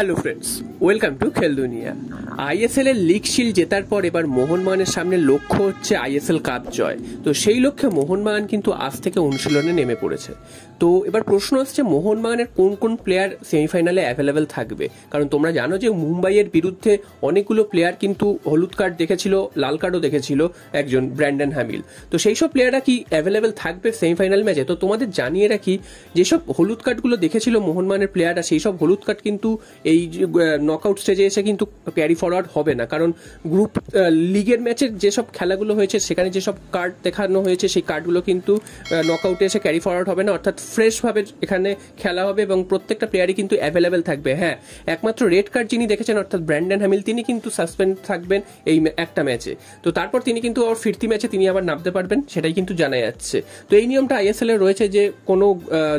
hello friends welcome to দুনিয়া ISL এর league shield জেতার পর এবার মোহনবাগানের সামনে লক্ষ্য হচ্ছে আইএসএল কাপ জয় তো সেই লক্ষ্যে মোহনবাগান কিন্তু আজ থেকে অনুশীলনে নেমে পড়েছে তো এবার প্রশ্ন আসছে মোহনবাগানের কোন কোন প্লেয়ার সেমিফাইনালে অ্যাভেলেবেল থাকবে কারণ তোমরা জানো যে মুম্বাইয়ের বিরুদ্ধে অনেকগুলো প্লেয়ার কিন্তু হলুদ কার্ড দেখেছিল লাল কার্ডও দেখেছিল একজন ব্র্যান্ডন হ্যামিল তো সেই সব প্লেয়াররা কি অ্যাভেলেবেল থাকবে সেমিফাইনাল ম্যাচে তো তোমাদের জানিয়ে রাখি যেসব হলুদ কার্ডগুলো দেখেছিল মোহনবাগানের প্লেয়াররা সেই সব হলুদ কার্ড কিন্তু এই নকআউট স্টেজে এসে কিন্তু ক্যারি ফরওয়ার্ড হবে না কারণ গ্রুপ লিগের ম্যাচের যেসব খেলাগুলো হয়েছে সেখানে যেসব কার্ড দেখানো হয়েছে সেই কার্ডগুলো কিন্তু নকআউটে এসে ক্যারি ফরওয়ার্ড হবে না অর্থাৎ ফ্রেশভাবে এখানে খেলা হবে এবং প্রত্যেকটা প্লেয়ারই কিন্তু অ্যাভেলেবেল থাকবে হ্যাঁ একমাত্র রেড কার্ড যিনি দেখেছেন অর্থাৎ ব্র্যান্ডন হ্যামিল তিনি কিন্তু সাসপেন্ড থাকবেন এই একটা ম্যাচে তো তারপর তিনি কিন্তু ওর ফিরতি ম্যাচে তিনি আবার নামতে পারবেন সেটাই কিন্তু জানা যাচ্ছে তো এই নিয়মটা আইএসএল রয়েছে যে কোনো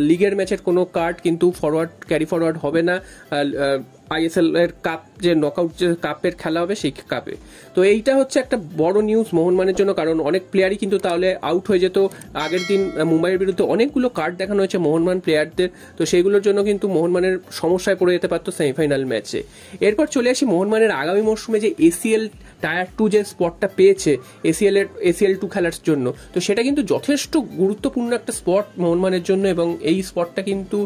লিগের ম্যাচের কোনো কার্ড কিন্তু ফরওয়ার্ড ক্যারি ফরওয়ার্ড হবে না আইএসএল এর কাপ যে নকআউট যে কাপের খেলা হবে সেই কাপে তো এইটা হচ্ছে একটা বড় নিউজ মোহনমানের জন্য কারণ অনেক প্লেয়ারই কিন্তু তাহলে আউট হয়ে যেত আগের দিন মুম্বাইয়ের বিরুদ্ধে অনেকগুলো কার্ড দেখানো হয়েছে মোহনমান প্লেয়ারদের তো সেইগুলোর জন্য কিন্তু মোহনমানের সমস্যায় পড়ে যেতে পারতো সেমিফাইনাল ম্যাচে এরপর চলে আসি মোহনমানের আগামী মরশুমে যে এসিএল টায়ার টু যে স্পটটা পেয়েছে এসিএল এর এসিএল টু খেলার জন্য তো সেটা কিন্তু যথেষ্ট গুরুত্বপূর্ণ একটা স্পট মোহনমানের জন্য এবং এই স্পটটা কিন্তু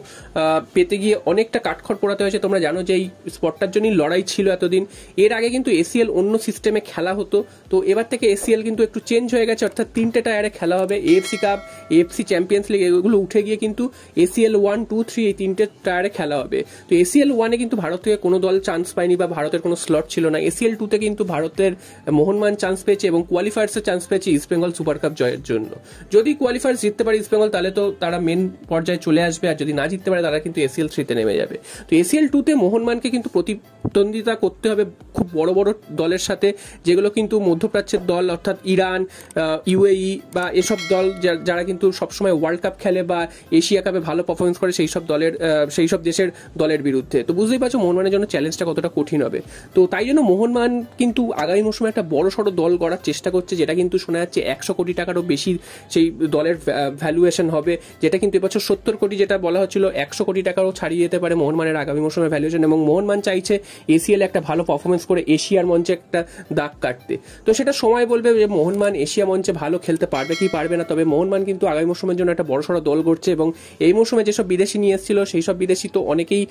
পেতে গিয়ে অনেকটা কাঠখড় পড়াতে হয়েছে তোমরা জানো যে এই স্পটটার জন্যই লড়াই ছিল এতদিন এর আগে কিন্তু এসিএল অন্য সিস্টেমে খেলা হতো তো এবার থেকে এসিএল কিন্তু একটু চেঞ্জ হয়ে গেছে অর্থাৎ তিনটে টায়ারে খেলা হবে AFC cup AFC champions league এগুলো উঠে গিয়ে কিন্তু এসিএল ওয়ান টু থ্রি এই তিনটে টায়ারে খেলা হবে তো এসিএল ওয়ানে কিন্তু ভারত থেকে কোনো দল চান্স পায়নি বা ভারতের কোনো স্লট ছিল না এসিএল টুতে কিন্তু ভারতের মোহনমান চান্স পেয়েছে এবং কোয়ালিফায়ার্সের চান্স পেয়েছে ইস্টবেঙ্গল সুপার কাপ জয়ের জন্য যদি কোয়ালিফায়ার্স জিততে পারে ইস্টবেঙ্গল তাহলে তো তারা মেন পর্যায়ে চলে আসবে আর যদি না জিততে পারে তারা কিন্তু এসিএল থ্রিতে নেমে যাবে তো এসিএল টুতে মোহনমান তাকে কিন্তু প্রতিদ্বন্দ্বিতা করতে হবে খুব বড় বড় দলের সাথে যেগুলো কিন্তু মধ্যপ্রাচ্যের দল অর্থাৎ ইরান ইউএই বা এসব দল যারা কিন্তু সবসময় ওয়ার্ল্ড কাপ খেলে বা এশিয়া কাপে ভালো পারফরমেন্স করে সেই সব দলের সেই সব দেশের দলের বিরুদ্ধে তো বুঝতেই পারছো মোহনমানের জন্য চ্যালেঞ্জটা কতটা কঠিন হবে তো তাই জন্য মোহনমান কিন্তু আগামী মৌসুমে একটা বড় সড়ো দল গড়ার চেষ্টা করছে যেটা কিন্তু শোনা যাচ্ছে একশো কোটি টাকারও বেশি সেই দলের ভ্যালুয়েশন হবে যেটা কিন্তু এবছর সত্তর কোটি যেটা বলা হচ্ছিল একশো কোটি টাকারও ছাড়িয়ে যেতে পারে মোহনমানের আগামী মৌসুমে ভ্যালুয়েশন এবং মোহনমান চাইছে এসিএল একটা ভালো পারফরমেন্স করে এশিয়ার মঞ্চে একটা দাগ কাটতে তো সেটা সময় বলবে যে মোহনমান এশিয়া মঞ্চে ভালো খেলতে পারবে কি পারবে না তবে মোহনমান কিন্তু আগামী মৌসুমের জন্য একটা বড়সড় দল করছে এবং এই মৌসুমে যেসব বিদেশি নিয়ে এসেছিল সেই সব বিদেশি তো অনেকেই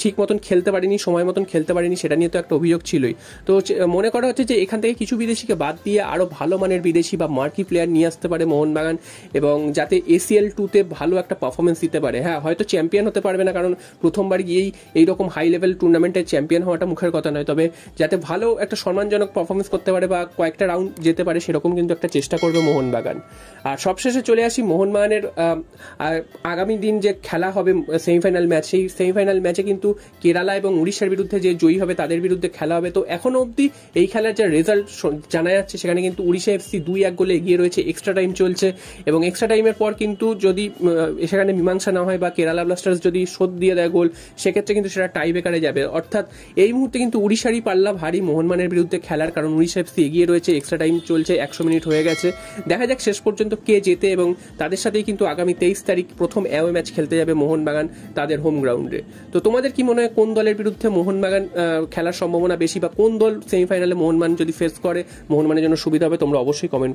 ঠিক মতন খেলতে পারেনি সময় মতন খেলতে পারেনি সেটা নিয়ে তো একটা অভিযোগ ছিলই তো মনে করা হচ্ছে যে এখান থেকে কিছু বিদেশিকে বাদ দিয়ে আরও ভালো মানের বিদেশি বা মার্কি প্লেয়ার নিয়ে আসতে পারে মোহনবাগান এবং যাতে এসিএল টুতে ভালো একটা পারফরমেন্স দিতে পারে হ্যাঁ হয়তো চ্যাম্পিয়ন হতে পারবে না কারণ প্রথমবার গিয়েই এইরকম হাই হাই লেভেল টুর্নামেন্টের চ্যাম্পিয়ন হওয়াটা মুখের কথা নয় তবে যাতে ভালো একটা সম্মানজনক পারফরমেন্স করতে পারে বা কয়েকটা রাউন্ড যেতে পারে সেরকম কিন্তু একটা চেষ্টা করবে মোহনবাগান আর সবশেষে চলে আসি মোহনবাগানের আগামী দিন যে খেলা হবে সেমিফাইনাল ম্যাচ সেই সেমিফাইনাল ম্যাচে কিন্তু কেরালা এবং উড়িষ্যার বিরুদ্ধে যে জয়ী হবে তাদের বিরুদ্ধে খেলা হবে তো এখনও অবধি এই খেলার যে রেজাল্ট জানা যাচ্ছে সেখানে কিন্তু উড়িষ্যা এফসি দুই এক গোলে এগিয়ে রয়েছে এক্সট্রা টাইম চলছে এবং এক্সট্রা টাইমের পর কিন্তু যদি সেখানে মীমাংসা না হয় বা কেরালা ব্লাস্টার্স যদি শোধ দিয়ে দেয় গোল সেক্ষেত্রে কিন্তু সেটা টাই টাইবেকারে যাবে অর্থাৎ এই মুহূর্তে কিন্তু উড়িষ্যারই পাল্লা ভারী মোহনমানের বিরুদ্ধে খেলার কারণ উড়িষ্যা এফসি এগিয়ে রয়েছে এক্সট্রা টাইম চলছে একশো মিনিট হয়ে গেছে দেখা যাক শেষ পর্যন্ত কে জেতে এবং তাদের সাথেই কিন্তু আগামী তেইশ তারিখ প্রথম অ্যাওয়ে ম্যাচ খেলতে যাবে মোহনবাগান তাদের হোম গ্রাউন্ডে তো তোমাদের কি মনে হয় কোন দলের বিরুদ্ধে মোহনবাগান খেলার সম্ভাবনা বেশি বা কোন দল সেমিফাইনালে মোহনমান যদি ফেস করে মোহনমানের জন্য সুবিধা হবে তোমরা অবশ্যই কমেন্ট